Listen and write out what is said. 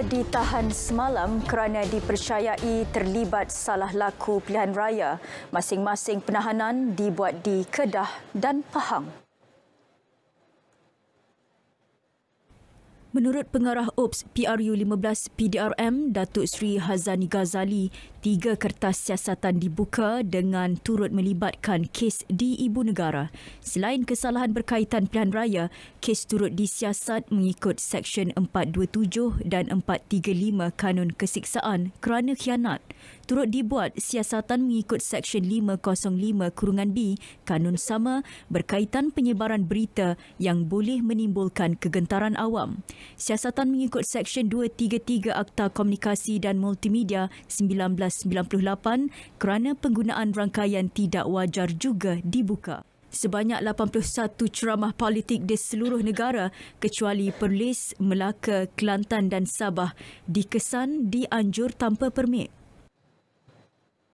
ditahan semalam kerana dipercayai terlibat salah laku pilihan raya. Masing-masing penahanan dibuat di Kedah dan Pahang. Menurut pengarah OPS PRU 15 PDRM, Datuk Sri Hazani Ghazali, tiga kertas siasatan dibuka dengan turut melibatkan kes di Ibu Negara. Selain kesalahan berkaitan pilihan raya, kes turut disiasat mengikut Seksyen 427 dan 435 Kanun Kesiksaan kerana khianat. Turut dibuat siasatan mengikut Seksyen 505 Kurungan B Kanun Sama berkaitan penyebaran berita yang boleh menimbulkan kegentaran awam siasatan mengikut Seksyen 233 Akta Komunikasi dan Multimedia 1998 kerana penggunaan rangkaian tidak wajar juga dibuka. Sebanyak 81 ceramah politik di seluruh negara kecuali Perlis, Melaka, Kelantan dan Sabah dikesan dianjur tanpa permit.